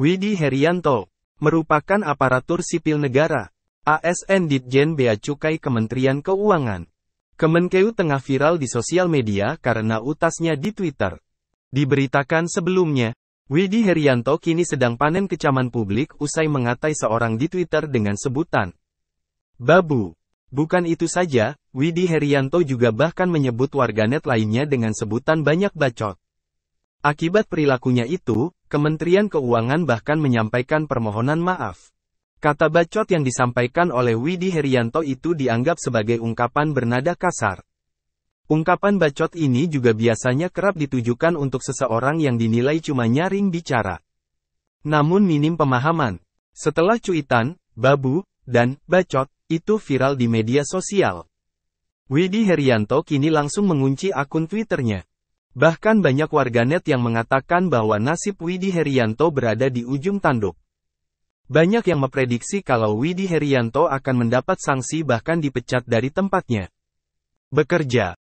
Widi Herianto, merupakan aparatur sipil negara, ASN Ditjen Bea Cukai Kementerian Keuangan. Kemenkeu tengah viral di sosial media karena utasnya di Twitter. Diberitakan sebelumnya, Widi Herianto kini sedang panen kecaman publik usai mengatai seorang di Twitter dengan sebutan Babu. Bukan itu saja, Widi Herianto juga bahkan menyebut warganet lainnya dengan sebutan banyak bacot. Akibat perilakunya itu, Kementerian Keuangan bahkan menyampaikan permohonan maaf. Kata bacot yang disampaikan oleh Widi Herianto itu dianggap sebagai ungkapan bernada kasar. Ungkapan bacot ini juga biasanya kerap ditujukan untuk seseorang yang dinilai cuma nyaring bicara. Namun minim pemahaman. Setelah cuitan, babu, dan bacot, itu viral di media sosial. Widi Herianto kini langsung mengunci akun Twitternya. Bahkan banyak warganet yang mengatakan bahwa nasib Widi Herianto berada di ujung tanduk. Banyak yang memprediksi kalau Widi Herianto akan mendapat sanksi bahkan dipecat dari tempatnya. Bekerja